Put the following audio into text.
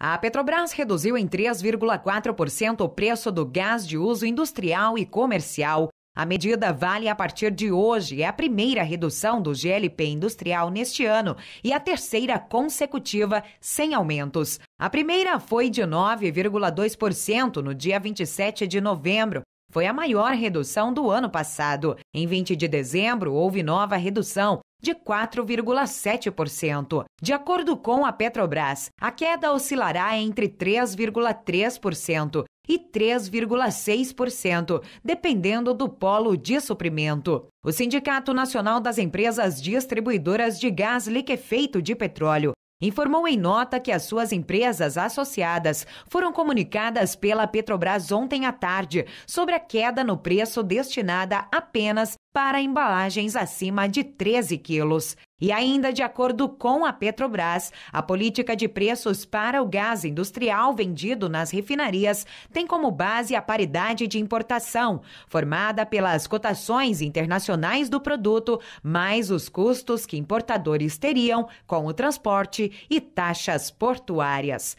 A Petrobras reduziu em 3,4% o preço do gás de uso industrial e comercial. A medida vale a partir de hoje. É a primeira redução do GLP industrial neste ano e a terceira consecutiva sem aumentos. A primeira foi de 9,2% no dia 27 de novembro, foi a maior redução do ano passado. Em 20 de dezembro, houve nova redução, de 4,7%. De acordo com a Petrobras, a queda oscilará entre 3,3% e 3,6%, dependendo do polo de suprimento. O Sindicato Nacional das Empresas Distribuidoras de Gás Liquefeito de Petróleo informou em nota que as suas empresas associadas foram comunicadas pela Petrobras ontem à tarde sobre a queda no preço destinada apenas para embalagens acima de 13 quilos. E ainda de acordo com a Petrobras, a política de preços para o gás industrial vendido nas refinarias tem como base a paridade de importação, formada pelas cotações internacionais do produto, mais os custos que importadores teriam com o transporte e taxas portuárias.